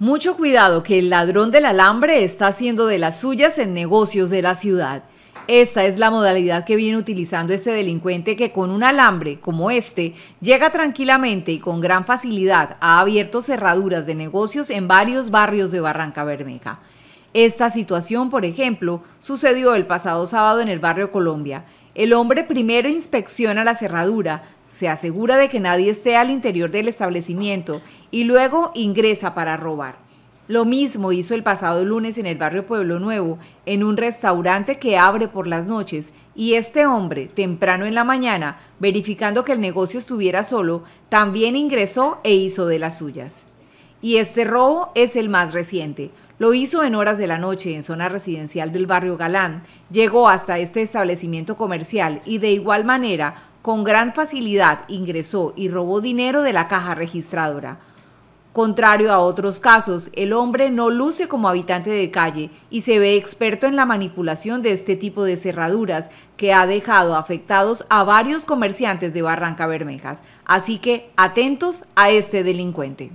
Mucho cuidado que el ladrón del alambre está haciendo de las suyas en negocios de la ciudad. Esta es la modalidad que viene utilizando este delincuente que con un alambre como este llega tranquilamente y con gran facilidad ha abierto cerraduras de negocios en varios barrios de Barranca Bermeja. Esta situación, por ejemplo, sucedió el pasado sábado en el barrio Colombia. El hombre primero inspecciona la cerradura, se asegura de que nadie esté al interior del establecimiento y luego ingresa para robar. Lo mismo hizo el pasado lunes en el barrio Pueblo Nuevo, en un restaurante que abre por las noches, y este hombre, temprano en la mañana, verificando que el negocio estuviera solo, también ingresó e hizo de las suyas. Y este robo es el más reciente. Lo hizo en horas de la noche en zona residencial del barrio Galán, llegó hasta este establecimiento comercial y de igual manera con gran facilidad ingresó y robó dinero de la caja registradora. Contrario a otros casos, el hombre no luce como habitante de calle y se ve experto en la manipulación de este tipo de cerraduras que ha dejado afectados a varios comerciantes de Barranca Bermejas. Así que atentos a este delincuente.